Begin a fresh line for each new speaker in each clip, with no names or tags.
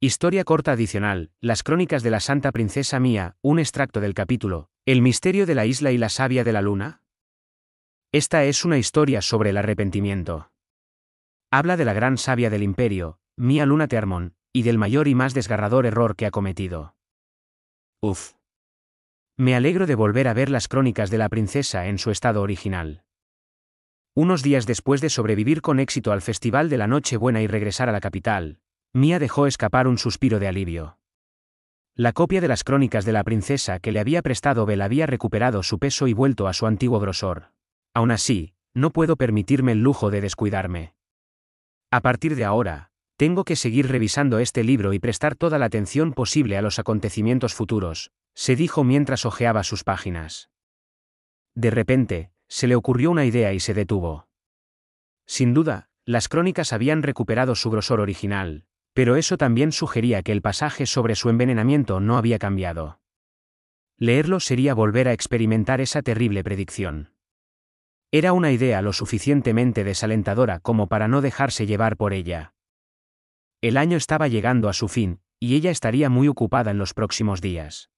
Historia corta adicional, Las Crónicas de la Santa Princesa Mía, un extracto del capítulo, El misterio de la isla y la savia de la luna. Esta es una historia sobre el arrepentimiento. Habla de la gran savia del imperio, Mía Luna Termon, y del mayor y más desgarrador error que ha cometido. Uf. Me alegro de volver a ver las crónicas de la princesa en su estado original. Unos días después de sobrevivir con éxito al Festival de la Nochebuena y regresar a la capital, Mía dejó escapar un suspiro de alivio. La copia de las crónicas de la princesa que le había prestado Bell había recuperado su peso y vuelto a su antiguo grosor. Aún así, no puedo permitirme el lujo de descuidarme. A partir de ahora, tengo que seguir revisando este libro y prestar toda la atención posible a los acontecimientos futuros, se dijo mientras hojeaba sus páginas. De repente, se le ocurrió una idea y se detuvo. Sin duda, las crónicas habían recuperado su grosor original, pero eso también sugería que el pasaje sobre su envenenamiento no había cambiado. Leerlo sería volver a experimentar esa terrible predicción. Era una idea lo suficientemente desalentadora como para no dejarse llevar por ella. El año estaba llegando a su fin, y ella estaría muy ocupada en los próximos días.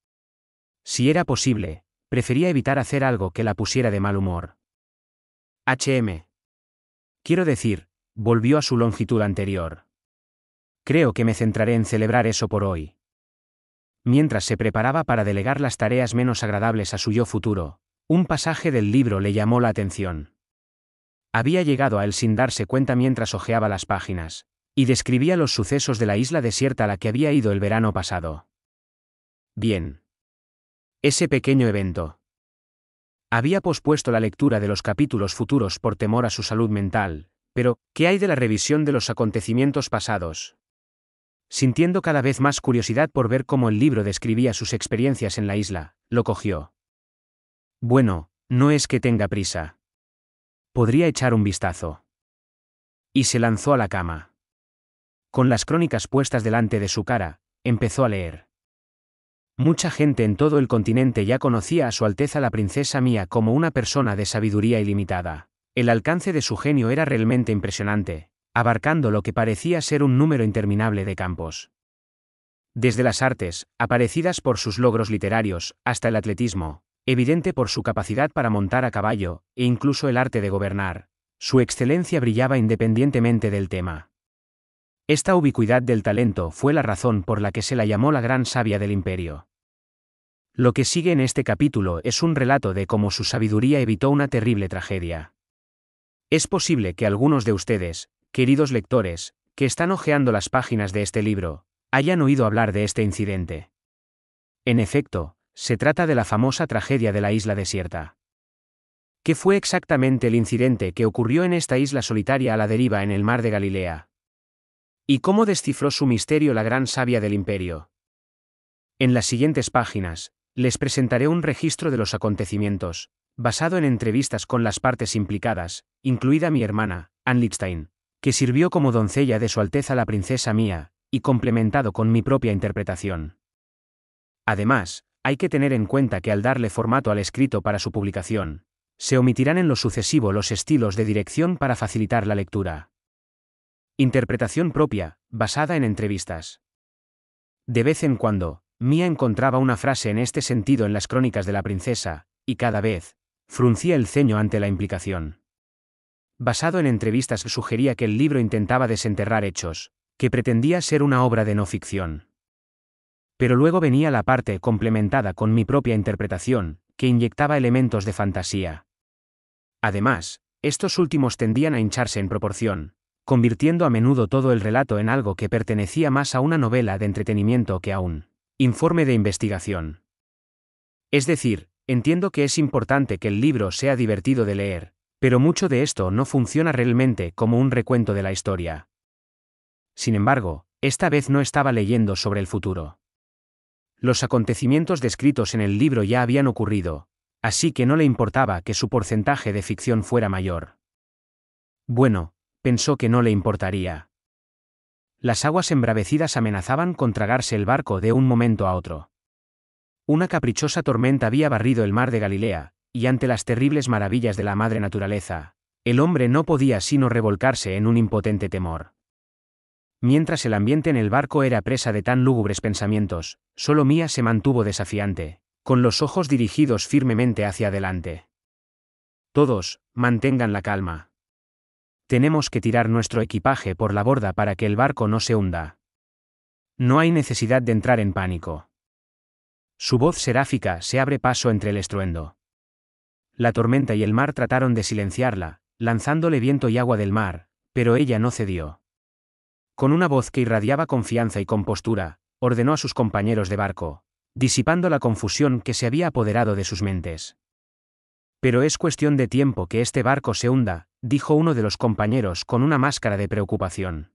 Si era posible, prefería evitar hacer algo que la pusiera de mal humor. HM. Quiero decir, volvió a su longitud anterior. Creo que me centraré en celebrar eso por hoy. Mientras se preparaba para delegar las tareas menos agradables a su yo futuro, un pasaje del libro le llamó la atención. Había llegado a él sin darse cuenta mientras hojeaba las páginas, y describía los sucesos de la isla desierta a la que había ido el verano pasado. Bien. Ese pequeño evento. Había pospuesto la lectura de los capítulos futuros por temor a su salud mental, pero, ¿qué hay de la revisión de los acontecimientos pasados? Sintiendo cada vez más curiosidad por ver cómo el libro describía sus experiencias en la isla, lo cogió. Bueno, no es que tenga prisa. Podría echar un vistazo. Y se lanzó a la cama. Con las crónicas puestas delante de su cara, empezó a leer. Mucha gente en todo el continente ya conocía a Su Alteza la Princesa Mía como una persona de sabiduría ilimitada. El alcance de su genio era realmente impresionante, abarcando lo que parecía ser un número interminable de campos. Desde las artes, aparecidas por sus logros literarios, hasta el atletismo, evidente por su capacidad para montar a caballo, e incluso el arte de gobernar, su excelencia brillaba independientemente del tema. Esta ubicuidad del talento fue la razón por la que se la llamó la gran sabia del imperio. Lo que sigue en este capítulo es un relato de cómo su sabiduría evitó una terrible tragedia. Es posible que algunos de ustedes, queridos lectores, que están hojeando las páginas de este libro, hayan oído hablar de este incidente. En efecto, se trata de la famosa tragedia de la isla desierta. ¿Qué fue exactamente el incidente que ocurrió en esta isla solitaria a la deriva en el mar de Galilea? ¿Y cómo descifró su misterio la gran sabia del imperio? En las siguientes páginas, les presentaré un registro de los acontecimientos, basado en entrevistas con las partes implicadas, incluida mi hermana, Ann Lichtenstein que sirvió como doncella de Su Alteza la Princesa Mía, y complementado con mi propia interpretación. Además, hay que tener en cuenta que al darle formato al escrito para su publicación, se omitirán en lo sucesivo los estilos de dirección para facilitar la lectura. Interpretación propia, basada en entrevistas. De vez en cuando, Mía encontraba una frase en este sentido en las crónicas de la princesa, y cada vez, fruncía el ceño ante la implicación basado en entrevistas, sugería que el libro intentaba desenterrar hechos, que pretendía ser una obra de no ficción. Pero luego venía la parte complementada con mi propia interpretación, que inyectaba elementos de fantasía. Además, estos últimos tendían a hincharse en proporción, convirtiendo a menudo todo el relato en algo que pertenecía más a una novela de entretenimiento que a un informe de investigación. Es decir, entiendo que es importante que el libro sea divertido de leer, pero mucho de esto no funciona realmente como un recuento de la historia. Sin embargo, esta vez no estaba leyendo sobre el futuro. Los acontecimientos descritos en el libro ya habían ocurrido, así que no le importaba que su porcentaje de ficción fuera mayor. Bueno, pensó que no le importaría. Las aguas embravecidas amenazaban con tragarse el barco de un momento a otro. Una caprichosa tormenta había barrido el mar de Galilea, y ante las terribles maravillas de la madre naturaleza, el hombre no podía sino revolcarse en un impotente temor. Mientras el ambiente en el barco era presa de tan lúgubres pensamientos, solo Mía se mantuvo desafiante, con los ojos dirigidos firmemente hacia adelante. Todos, mantengan la calma. Tenemos que tirar nuestro equipaje por la borda para que el barco no se hunda. No hay necesidad de entrar en pánico. Su voz seráfica se abre paso entre el estruendo. La tormenta y el mar trataron de silenciarla, lanzándole viento y agua del mar, pero ella no cedió. Con una voz que irradiaba confianza y compostura, ordenó a sus compañeros de barco, disipando la confusión que se había apoderado de sus mentes. Pero es cuestión de tiempo que este barco se hunda, dijo uno de los compañeros con una máscara de preocupación.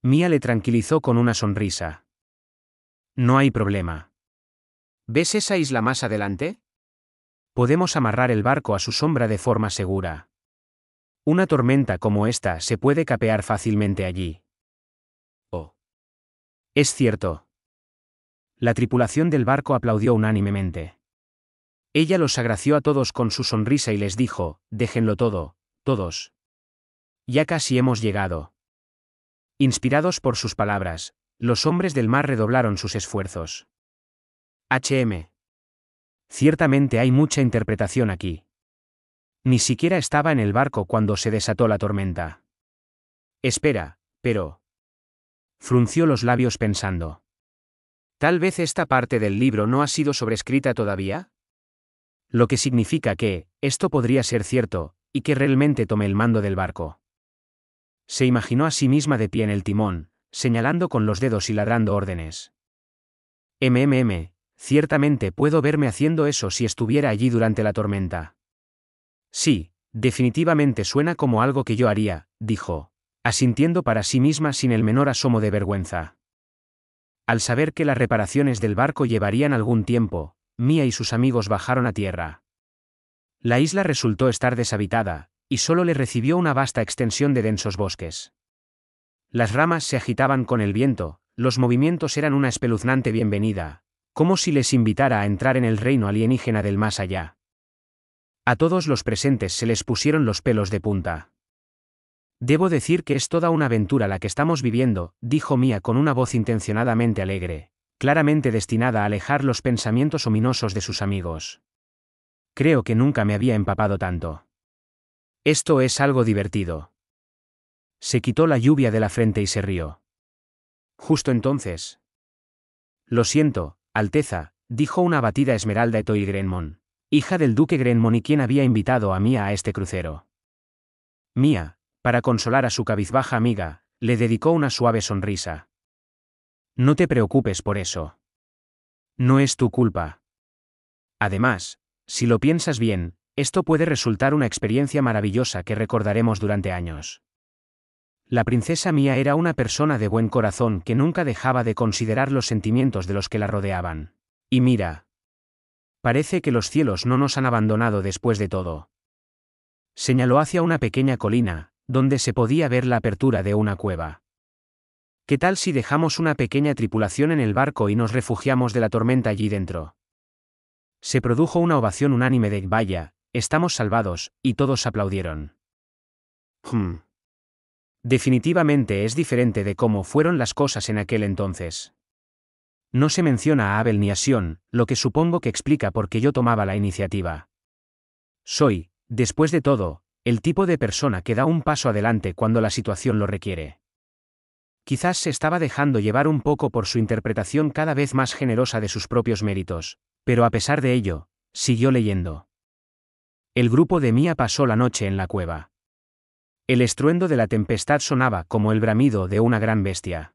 Mía le tranquilizó con una sonrisa. No hay problema. ¿Ves esa isla más adelante? podemos amarrar el barco a su sombra de forma segura. Una tormenta como esta se puede capear fácilmente allí. Oh. Es cierto. La tripulación del barco aplaudió unánimemente. Ella los agració a todos con su sonrisa y les dijo, déjenlo todo, todos. Ya casi hemos llegado. Inspirados por sus palabras, los hombres del mar redoblaron sus esfuerzos. HM. Ciertamente hay mucha interpretación aquí. Ni siquiera estaba en el barco cuando se desató la tormenta. Espera, pero... Frunció los labios pensando. Tal vez esta parte del libro no ha sido sobrescrita todavía. Lo que significa que, esto podría ser cierto, y que realmente tome el mando del barco. Se imaginó a sí misma de pie en el timón, señalando con los dedos y ladrando órdenes. MMM, Ciertamente puedo verme haciendo eso si estuviera allí durante la tormenta. Sí, definitivamente suena como algo que yo haría, dijo, asintiendo para sí misma sin el menor asomo de vergüenza. Al saber que las reparaciones del barco llevarían algún tiempo, mía y sus amigos bajaron a tierra. La isla resultó estar deshabitada, y solo le recibió una vasta extensión de densos bosques. Las ramas se agitaban con el viento, los movimientos eran una espeluznante bienvenida, como si les invitara a entrar en el reino alienígena del más allá. A todos los presentes se les pusieron los pelos de punta. Debo decir que es toda una aventura la que estamos viviendo, dijo Mía con una voz intencionadamente alegre, claramente destinada a alejar los pensamientos ominosos de sus amigos. Creo que nunca me había empapado tanto. Esto es algo divertido. Se quitó la lluvia de la frente y se rió. Justo entonces. Lo siento, Alteza, dijo una batida Esmeralda Etoy Grenmon, hija del duque Grenmon y quien había invitado a Mía a este crucero. Mía, para consolar a su cabizbaja amiga, le dedicó una suave sonrisa. No te preocupes por eso. No es tu culpa. Además, si lo piensas bien, esto puede resultar una experiencia maravillosa que recordaremos durante años. La princesa mía era una persona de buen corazón que nunca dejaba de considerar los sentimientos de los que la rodeaban. Y mira. Parece que los cielos no nos han abandonado después de todo. Señaló hacia una pequeña colina, donde se podía ver la apertura de una cueva. ¿Qué tal si dejamos una pequeña tripulación en el barco y nos refugiamos de la tormenta allí dentro? Se produjo una ovación unánime de vaya, estamos salvados, y todos aplaudieron. Hmm. Definitivamente es diferente de cómo fueron las cosas en aquel entonces. No se menciona a Abel ni a Sion, lo que supongo que explica por qué yo tomaba la iniciativa. Soy, después de todo, el tipo de persona que da un paso adelante cuando la situación lo requiere. Quizás se estaba dejando llevar un poco por su interpretación cada vez más generosa de sus propios méritos, pero a pesar de ello, siguió leyendo. El grupo de Mía pasó la noche en la cueva. El estruendo de la tempestad sonaba como el bramido de una gran bestia.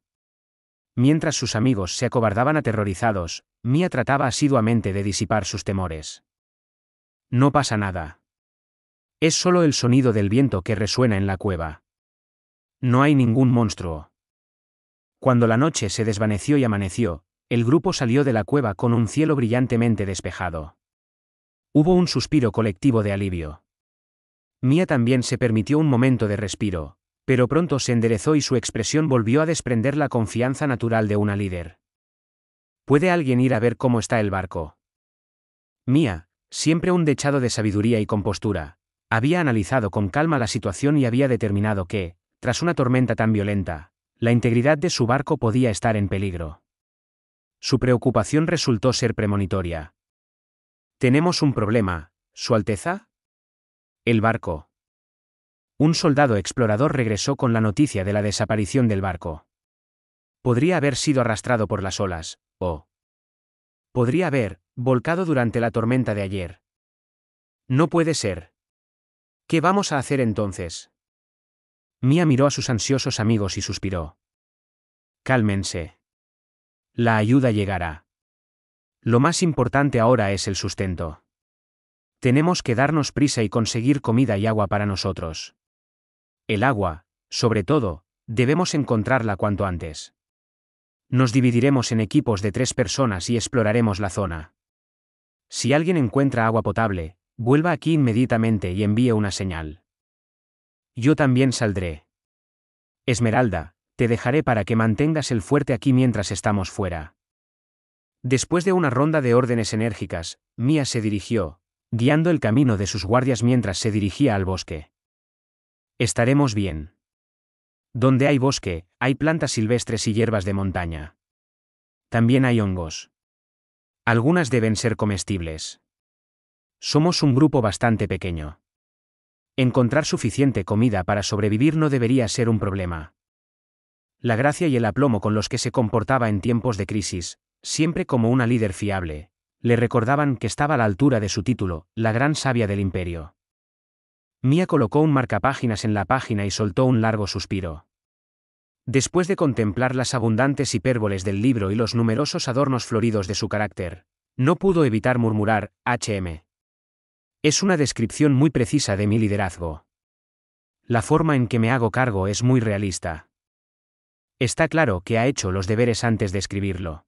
Mientras sus amigos se acobardaban aterrorizados, Mia trataba asiduamente de disipar sus temores. No pasa nada. Es solo el sonido del viento que resuena en la cueva. No hay ningún monstruo. Cuando la noche se desvaneció y amaneció, el grupo salió de la cueva con un cielo brillantemente despejado. Hubo un suspiro colectivo de alivio. Mía también se permitió un momento de respiro, pero pronto se enderezó y su expresión volvió a desprender la confianza natural de una líder. ¿Puede alguien ir a ver cómo está el barco? Mía, siempre un dechado de sabiduría y compostura, había analizado con calma la situación y había determinado que, tras una tormenta tan violenta, la integridad de su barco podía estar en peligro. Su preocupación resultó ser premonitoria. ¿Tenemos un problema, Su Alteza? El barco. Un soldado explorador regresó con la noticia de la desaparición del barco. Podría haber sido arrastrado por las olas, o podría haber volcado durante la tormenta de ayer. No puede ser. ¿Qué vamos a hacer entonces? Mia miró a sus ansiosos amigos y suspiró. Cálmense. La ayuda llegará. Lo más importante ahora es el sustento. Tenemos que darnos prisa y conseguir comida y agua para nosotros. El agua, sobre todo, debemos encontrarla cuanto antes. Nos dividiremos en equipos de tres personas y exploraremos la zona. Si alguien encuentra agua potable, vuelva aquí inmediatamente y envíe una señal. Yo también saldré. Esmeralda, te dejaré para que mantengas el fuerte aquí mientras estamos fuera. Después de una ronda de órdenes enérgicas, Mía se dirigió, guiando el camino de sus guardias mientras se dirigía al bosque. Estaremos bien. Donde hay bosque, hay plantas silvestres y hierbas de montaña. También hay hongos. Algunas deben ser comestibles. Somos un grupo bastante pequeño. Encontrar suficiente comida para sobrevivir no debería ser un problema. La gracia y el aplomo con los que se comportaba en tiempos de crisis, siempre como una líder fiable, le recordaban que estaba a la altura de su título, la gran sabia del imperio. Mia colocó un marcapáginas en la página y soltó un largo suspiro. Después de contemplar las abundantes hipérboles del libro y los numerosos adornos floridos de su carácter, no pudo evitar murmurar, HM. Es una descripción muy precisa de mi liderazgo. La forma en que me hago cargo es muy realista. Está claro que ha hecho los deberes antes de escribirlo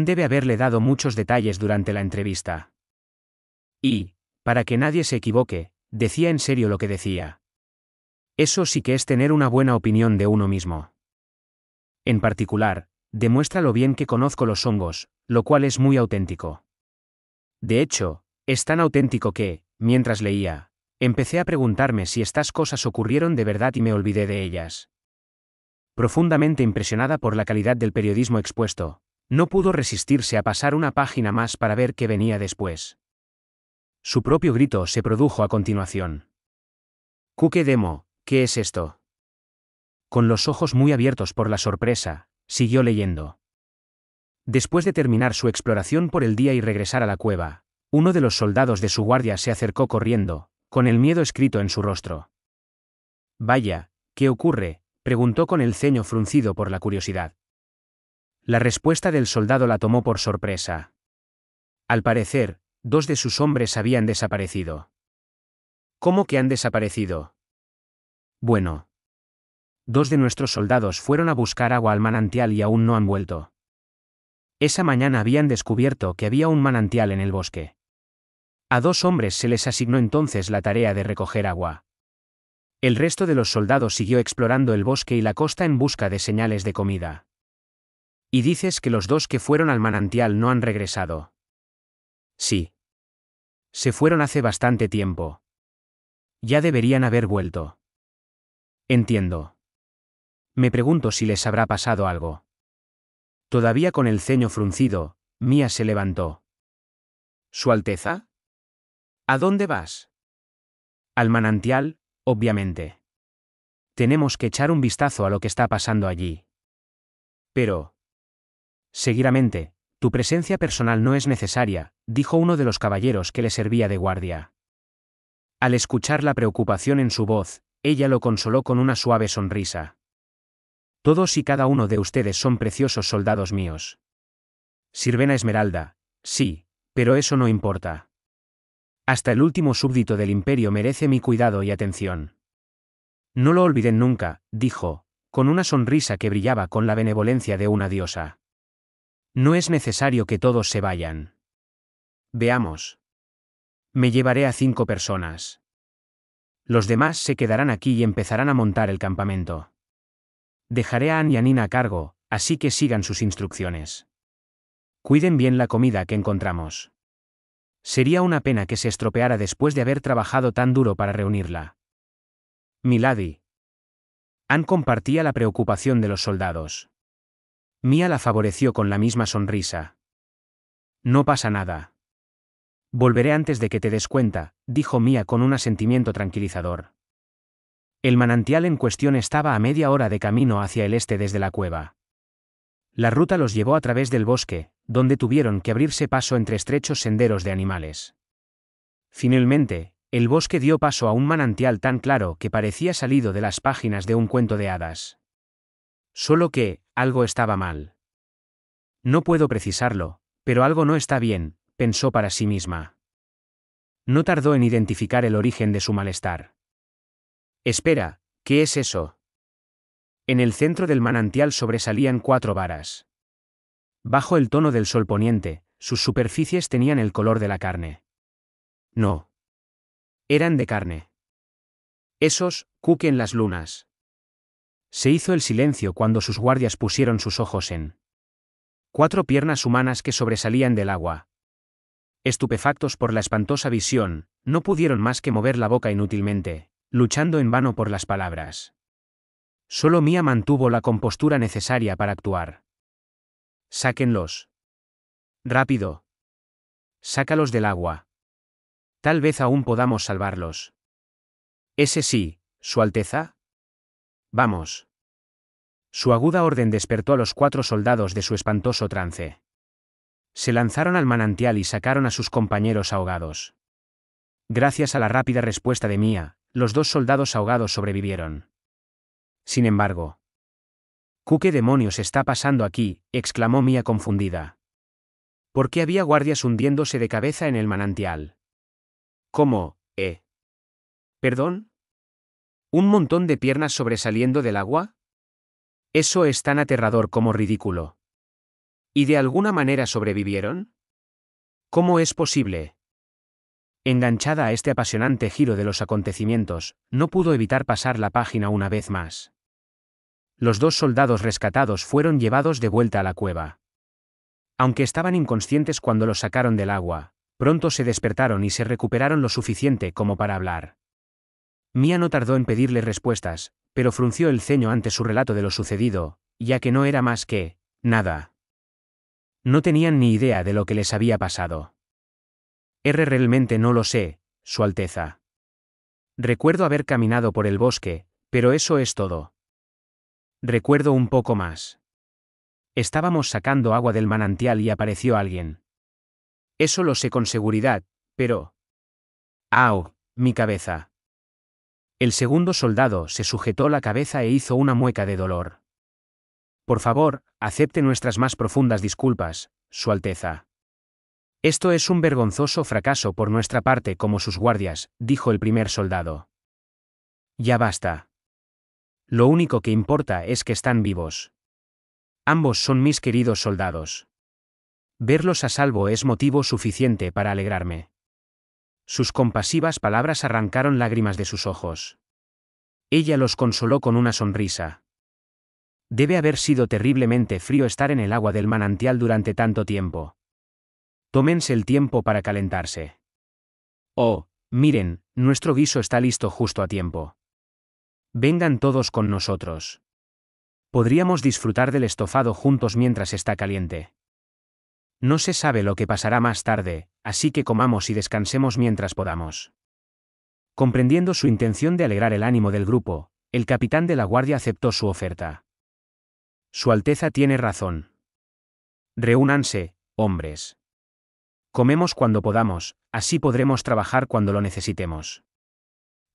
debe haberle dado muchos detalles durante la entrevista. Y, para que nadie se equivoque, decía en serio lo que decía. Eso sí que es tener una buena opinión de uno mismo. En particular, demuestra lo bien que conozco los hongos, lo cual es muy auténtico. De hecho, es tan auténtico que, mientras leía, empecé a preguntarme si estas cosas ocurrieron de verdad y me olvidé de ellas. Profundamente impresionada por la calidad del periodismo expuesto, no pudo resistirse a pasar una página más para ver qué venía después. Su propio grito se produjo a continuación. Cuque Demo, ¿qué es esto? Con los ojos muy abiertos por la sorpresa, siguió leyendo. Después de terminar su exploración por el día y regresar a la cueva, uno de los soldados de su guardia se acercó corriendo, con el miedo escrito en su rostro. Vaya, ¿qué ocurre? preguntó con el ceño fruncido por la curiosidad. La respuesta del soldado la tomó por sorpresa. Al parecer, dos de sus hombres habían desaparecido. ¿Cómo que han desaparecido? Bueno. Dos de nuestros soldados fueron a buscar agua al manantial y aún no han vuelto. Esa mañana habían descubierto que había un manantial en el bosque. A dos hombres se les asignó entonces la tarea de recoger agua. El resto de los soldados siguió explorando el bosque y la costa en busca de señales de comida. Y dices que los dos que fueron al manantial no han regresado. Sí. Se fueron hace bastante tiempo. Ya deberían haber vuelto. Entiendo. Me pregunto si les habrá pasado algo. Todavía con el ceño fruncido, Mía se levantó. ¿Su Alteza? ¿A dónde vas? Al manantial, obviamente. Tenemos que echar un vistazo a lo que está pasando allí. Pero, Seguidamente, tu presencia personal no es necesaria, dijo uno de los caballeros que le servía de guardia. Al escuchar la preocupación en su voz, ella lo consoló con una suave sonrisa. Todos y cada uno de ustedes son preciosos soldados míos. Sirven a Esmeralda, sí, pero eso no importa. Hasta el último súbdito del imperio merece mi cuidado y atención. No lo olviden nunca, dijo, con una sonrisa que brillaba con la benevolencia de una diosa. No es necesario que todos se vayan. Veamos. Me llevaré a cinco personas. Los demás se quedarán aquí y empezarán a montar el campamento. Dejaré a Ann y a Nina a cargo, así que sigan sus instrucciones. Cuiden bien la comida que encontramos. Sería una pena que se estropeara después de haber trabajado tan duro para reunirla. Milady. Ann compartía la preocupación de los soldados. Mía la favoreció con la misma sonrisa. No pasa nada. Volveré antes de que te des cuenta, dijo Mía con un asentimiento tranquilizador. El manantial en cuestión estaba a media hora de camino hacia el este desde la cueva. La ruta los llevó a través del bosque, donde tuvieron que abrirse paso entre estrechos senderos de animales. Finalmente, el bosque dio paso a un manantial tan claro que parecía salido de las páginas de un cuento de hadas. Solo que, algo estaba mal. No puedo precisarlo, pero algo no está bien, pensó para sí misma. No tardó en identificar el origen de su malestar. Espera, ¿qué es eso? En el centro del manantial sobresalían cuatro varas. Bajo el tono del sol poniente, sus superficies tenían el color de la carne. No. Eran de carne. Esos, cuquen las lunas. Se hizo el silencio cuando sus guardias pusieron sus ojos en cuatro piernas humanas que sobresalían del agua. Estupefactos por la espantosa visión, no pudieron más que mover la boca inútilmente, luchando en vano por las palabras. Solo Mía mantuvo la compostura necesaria para actuar. Sáquenlos. Rápido. Sácalos del agua. Tal vez aún podamos salvarlos. Ese sí, Su Alteza, Vamos. Su aguda orden despertó a los cuatro soldados de su espantoso trance. Se lanzaron al manantial y sacaron a sus compañeros ahogados. Gracias a la rápida respuesta de Mía, los dos soldados ahogados sobrevivieron. Sin embargo, qué demonios está pasando aquí? exclamó Mía confundida. ¿Por qué había guardias hundiéndose de cabeza en el manantial? ¿Cómo, eh? ¿Perdón? ¿Un montón de piernas sobresaliendo del agua? Eso es tan aterrador como ridículo. ¿Y de alguna manera sobrevivieron? ¿Cómo es posible? Enganchada a este apasionante giro de los acontecimientos, no pudo evitar pasar la página una vez más. Los dos soldados rescatados fueron llevados de vuelta a la cueva. Aunque estaban inconscientes cuando los sacaron del agua, pronto se despertaron y se recuperaron lo suficiente como para hablar. Mía no tardó en pedirle respuestas, pero frunció el ceño ante su relato de lo sucedido, ya que no era más que, nada. No tenían ni idea de lo que les había pasado. R realmente no lo sé, Su Alteza. Recuerdo haber caminado por el bosque, pero eso es todo. Recuerdo un poco más. Estábamos sacando agua del manantial y apareció alguien. Eso lo sé con seguridad, pero... ¡Au! Mi cabeza. El segundo soldado se sujetó la cabeza e hizo una mueca de dolor. Por favor, acepte nuestras más profundas disculpas, Su Alteza. Esto es un vergonzoso fracaso por nuestra parte como sus guardias, dijo el primer soldado. Ya basta. Lo único que importa es que están vivos. Ambos son mis queridos soldados. Verlos a salvo es motivo suficiente para alegrarme. Sus compasivas palabras arrancaron lágrimas de sus ojos. Ella los consoló con una sonrisa. Debe haber sido terriblemente frío estar en el agua del manantial durante tanto tiempo. Tómense el tiempo para calentarse. Oh, miren, nuestro guiso está listo justo a tiempo. Vengan todos con nosotros. Podríamos disfrutar del estofado juntos mientras está caliente. No se sabe lo que pasará más tarde, así que comamos y descansemos mientras podamos. Comprendiendo su intención de alegrar el ánimo del grupo, el capitán de la guardia aceptó su oferta. Su Alteza tiene razón. Reúnanse, hombres. Comemos cuando podamos, así podremos trabajar cuando lo necesitemos.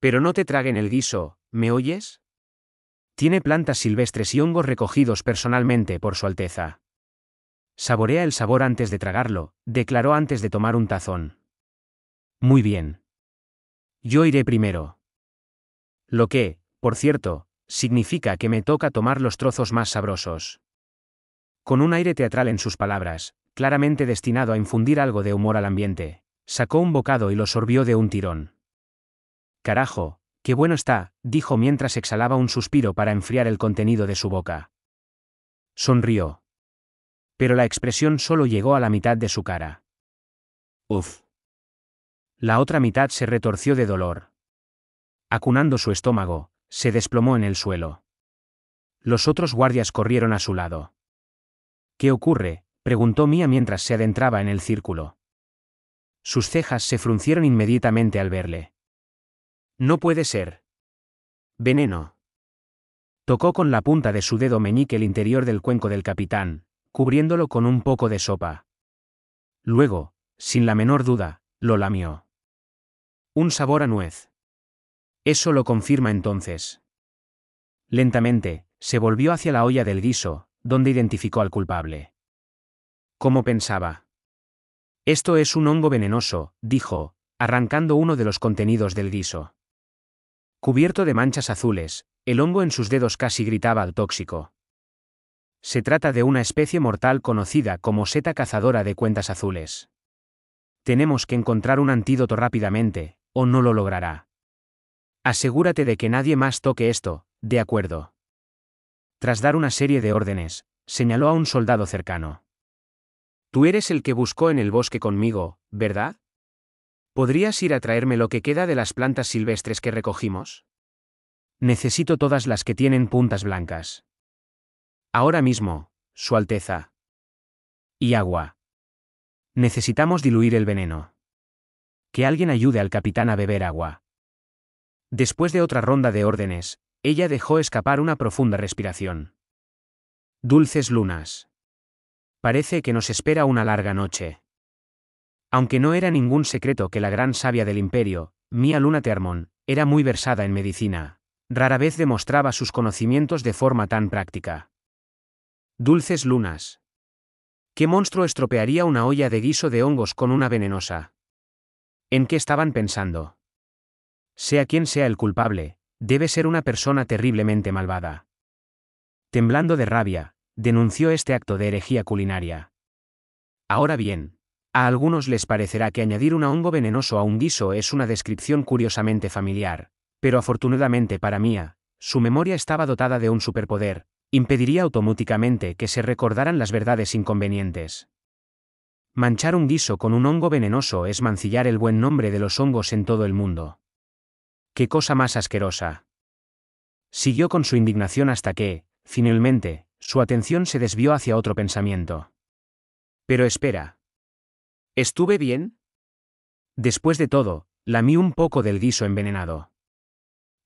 Pero no te traguen el guiso, ¿me oyes? Tiene plantas silvestres y hongos recogidos personalmente por Su Alteza. Saborea el sabor antes de tragarlo, declaró antes de tomar un tazón. Muy bien. Yo iré primero. Lo que, por cierto, significa que me toca tomar los trozos más sabrosos. Con un aire teatral en sus palabras, claramente destinado a infundir algo de humor al ambiente, sacó un bocado y lo sorbió de un tirón. Carajo, qué bueno está, dijo mientras exhalaba un suspiro para enfriar el contenido de su boca. Sonrió pero la expresión solo llegó a la mitad de su cara. Uf. La otra mitad se retorció de dolor. Acunando su estómago, se desplomó en el suelo. Los otros guardias corrieron a su lado. ¿Qué ocurre? preguntó Mía mientras se adentraba en el círculo. Sus cejas se fruncieron inmediatamente al verle. No puede ser. Veneno. Tocó con la punta de su dedo meñique el interior del cuenco del capitán, cubriéndolo con un poco de sopa. Luego, sin la menor duda, lo lamió. Un sabor a nuez. Eso lo confirma entonces. Lentamente, se volvió hacia la olla del guiso, donde identificó al culpable. ¿Cómo pensaba. Esto es un hongo venenoso, dijo, arrancando uno de los contenidos del guiso. Cubierto de manchas azules, el hongo en sus dedos casi gritaba al tóxico. Se trata de una especie mortal conocida como seta cazadora de cuentas azules. Tenemos que encontrar un antídoto rápidamente, o no lo logrará. Asegúrate de que nadie más toque esto, de acuerdo. Tras dar una serie de órdenes, señaló a un soldado cercano. Tú eres el que buscó en el bosque conmigo, ¿verdad? ¿Podrías ir a traerme lo que queda de las plantas silvestres que recogimos? Necesito todas las que tienen puntas blancas. Ahora mismo, Su Alteza. Y agua. Necesitamos diluir el veneno. Que alguien ayude al capitán a beber agua. Después de otra ronda de órdenes, ella dejó escapar una profunda respiración. Dulces lunas. Parece que nos espera una larga noche. Aunque no era ningún secreto que la gran sabia del imperio, Mia Luna Termon, era muy versada en medicina, rara vez demostraba sus conocimientos de forma tan práctica. Dulces lunas. ¿Qué monstruo estropearía una olla de guiso de hongos con una venenosa? ¿En qué estaban pensando? Sea quien sea el culpable, debe ser una persona terriblemente malvada. Temblando de rabia, denunció este acto de herejía culinaria. Ahora bien, a algunos les parecerá que añadir un hongo venenoso a un guiso es una descripción curiosamente familiar, pero afortunadamente para mía, su memoria estaba dotada de un superpoder, impediría automáticamente que se recordaran las verdades inconvenientes. Manchar un guiso con un hongo venenoso es mancillar el buen nombre de los hongos en todo el mundo. ¡Qué cosa más asquerosa! Siguió con su indignación hasta que, finalmente, su atención se desvió hacia otro pensamiento. Pero espera. ¿Estuve bien? Después de todo, lamí un poco del guiso envenenado.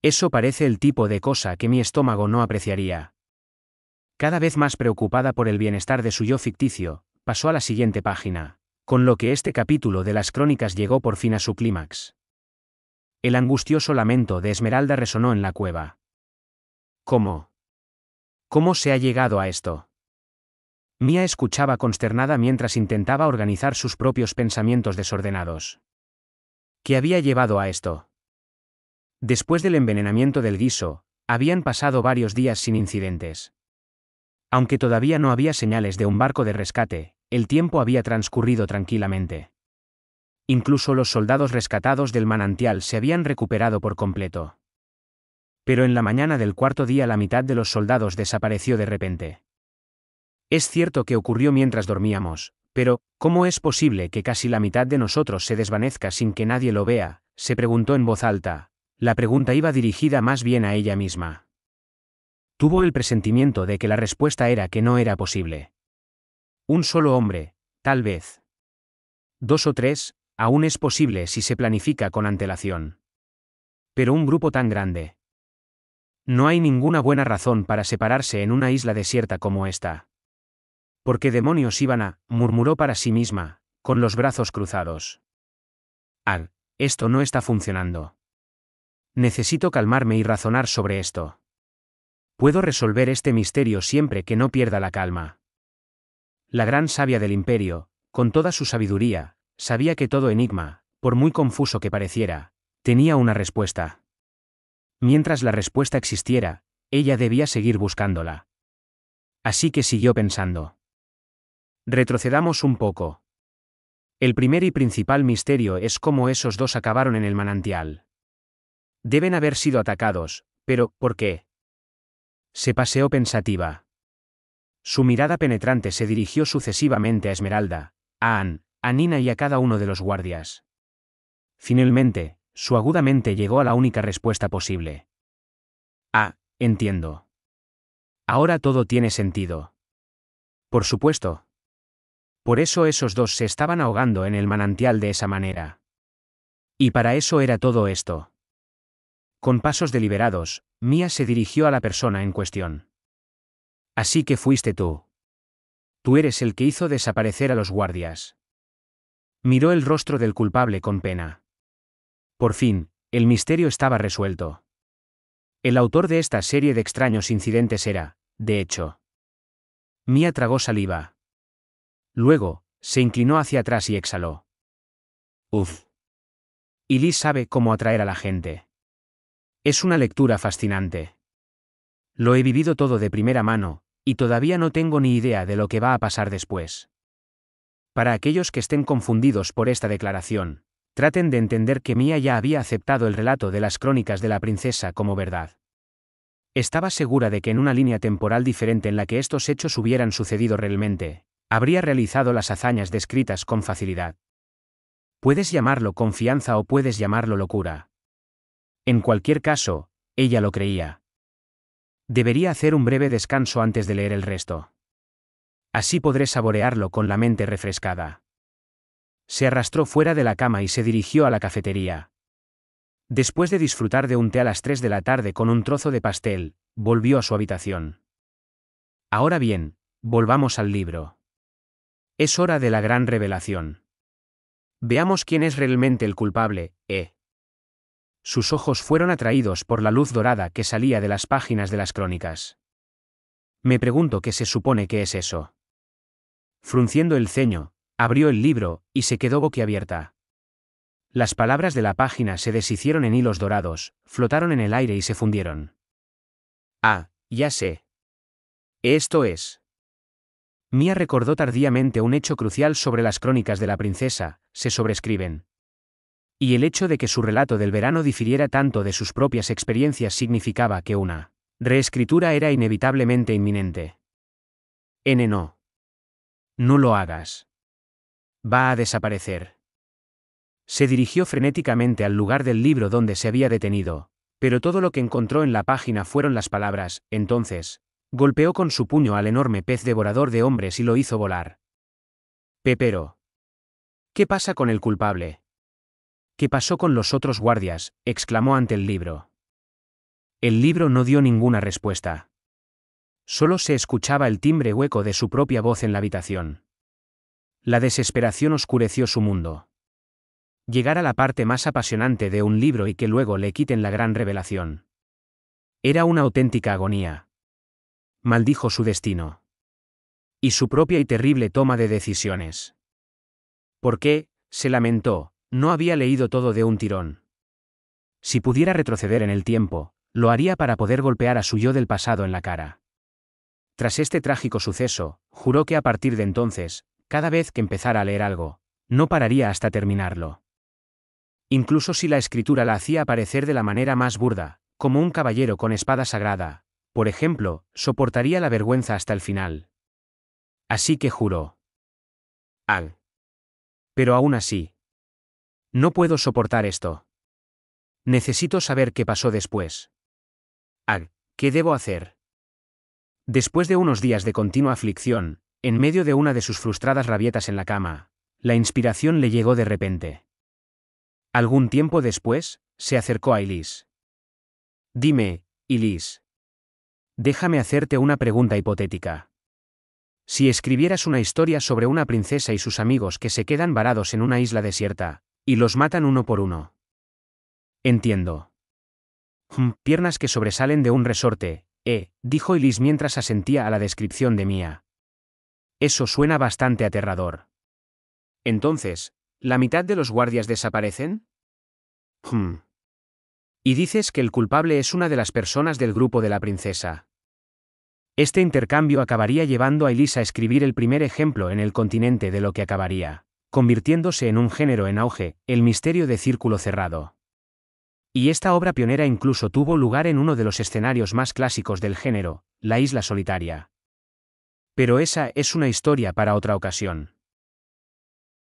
Eso parece el tipo de cosa que mi estómago no apreciaría, cada vez más preocupada por el bienestar de su yo ficticio, pasó a la siguiente página, con lo que este capítulo de las crónicas llegó por fin a su clímax. El angustioso lamento de Esmeralda resonó en la cueva. ¿Cómo? ¿Cómo se ha llegado a esto? Mia escuchaba consternada mientras intentaba organizar sus propios pensamientos desordenados. ¿Qué había llevado a esto? Después del envenenamiento del guiso, habían pasado varios días sin incidentes. Aunque todavía no había señales de un barco de rescate, el tiempo había transcurrido tranquilamente. Incluso los soldados rescatados del manantial se habían recuperado por completo. Pero en la mañana del cuarto día la mitad de los soldados desapareció de repente. Es cierto que ocurrió mientras dormíamos, pero, ¿cómo es posible que casi la mitad de nosotros se desvanezca sin que nadie lo vea? se preguntó en voz alta. La pregunta iba dirigida más bien a ella misma. Tuvo el presentimiento de que la respuesta era que no era posible. Un solo hombre, tal vez. Dos o tres, aún es posible si se planifica con antelación. Pero un grupo tan grande. No hay ninguna buena razón para separarse en una isla desierta como esta. ¿Por qué demonios iban a? murmuró para sí misma, con los brazos cruzados. Al, esto no está funcionando. Necesito calmarme y razonar sobre esto. Puedo resolver este misterio siempre que no pierda la calma. La gran sabia del imperio, con toda su sabiduría, sabía que todo enigma, por muy confuso que pareciera, tenía una respuesta. Mientras la respuesta existiera, ella debía seguir buscándola. Así que siguió pensando. Retrocedamos un poco. El primer y principal misterio es cómo esos dos acabaron en el manantial. Deben haber sido atacados, pero ¿por qué? Se paseó pensativa. Su mirada penetrante se dirigió sucesivamente a Esmeralda, a Anne, a Nina y a cada uno de los guardias. Finalmente, su aguda mente llegó a la única respuesta posible. Ah, entiendo. Ahora todo tiene sentido. Por supuesto. Por eso esos dos se estaban ahogando en el manantial de esa manera. Y para eso era todo esto. Con pasos deliberados, Mía se dirigió a la persona en cuestión. Así que fuiste tú. Tú eres el que hizo desaparecer a los guardias. Miró el rostro del culpable con pena. Por fin, el misterio estaba resuelto. El autor de esta serie de extraños incidentes era, de hecho. Mía tragó saliva. Luego, se inclinó hacia atrás y exhaló. Uf. Y Liz sabe cómo atraer a la gente. Es una lectura fascinante. Lo he vivido todo de primera mano, y todavía no tengo ni idea de lo que va a pasar después. Para aquellos que estén confundidos por esta declaración, traten de entender que Mia ya había aceptado el relato de las crónicas de la princesa como verdad. Estaba segura de que en una línea temporal diferente en la que estos hechos hubieran sucedido realmente, habría realizado las hazañas descritas con facilidad. Puedes llamarlo confianza o puedes llamarlo locura. En cualquier caso, ella lo creía. Debería hacer un breve descanso antes de leer el resto. Así podré saborearlo con la mente refrescada. Se arrastró fuera de la cama y se dirigió a la cafetería. Después de disfrutar de un té a las 3 de la tarde con un trozo de pastel, volvió a su habitación. Ahora bien, volvamos al libro. Es hora de la gran revelación. Veamos quién es realmente el culpable, ¿eh? sus ojos fueron atraídos por la luz dorada que salía de las páginas de las crónicas. Me pregunto qué se supone que es eso. Frunciendo el ceño, abrió el libro y se quedó boquiabierta. Las palabras de la página se deshicieron en hilos dorados, flotaron en el aire y se fundieron. Ah, ya sé. Esto es. Mía recordó tardíamente un hecho crucial sobre las crónicas de la princesa, se sobrescriben, y el hecho de que su relato del verano difiriera tanto de sus propias experiencias significaba que una reescritura era inevitablemente inminente. N. No. No lo hagas. Va a desaparecer. Se dirigió frenéticamente al lugar del libro donde se había detenido, pero todo lo que encontró en la página fueron las palabras, entonces, golpeó con su puño al enorme pez devorador de hombres y lo hizo volar. Pepero. ¿Qué pasa con el culpable? ¿Qué pasó con los otros guardias? exclamó ante el libro. El libro no dio ninguna respuesta. Solo se escuchaba el timbre hueco de su propia voz en la habitación. La desesperación oscureció su mundo. Llegar a la parte más apasionante de un libro y que luego le quiten la gran revelación. Era una auténtica agonía. Maldijo su destino. Y su propia y terrible toma de decisiones. ¿Por qué? se lamentó, no había leído todo de un tirón. Si pudiera retroceder en el tiempo, lo haría para poder golpear a su yo del pasado en la cara. Tras este trágico suceso, juró que a partir de entonces, cada vez que empezara a leer algo, no pararía hasta terminarlo. Incluso si la escritura la hacía aparecer de la manera más burda, como un caballero con espada sagrada, por ejemplo, soportaría la vergüenza hasta el final. Así que juró. Al. Pero aún así, no puedo soportar esto. Necesito saber qué pasó después. Ag, ¿qué debo hacer? Después de unos días de continua aflicción, en medio de una de sus frustradas rabietas en la cama, la inspiración le llegó de repente. Algún tiempo después, se acercó a Ilis. Dime, Ilis. Déjame hacerte una pregunta hipotética. Si escribieras una historia sobre una princesa y sus amigos que se quedan varados en una isla desierta, y los matan uno por uno. Entiendo. Hm, piernas que sobresalen de un resorte, eh, dijo Elise mientras asentía a la descripción de Mía. Eso suena bastante aterrador. Entonces, ¿la mitad de los guardias desaparecen? Hm. Y dices que el culpable es una de las personas del grupo de la princesa. Este intercambio acabaría llevando a Elise a escribir el primer ejemplo en el continente de lo que acabaría convirtiéndose en un género en auge, el misterio de círculo cerrado. Y esta obra pionera incluso tuvo lugar en uno de los escenarios más clásicos del género, la isla solitaria. Pero esa es una historia para otra ocasión.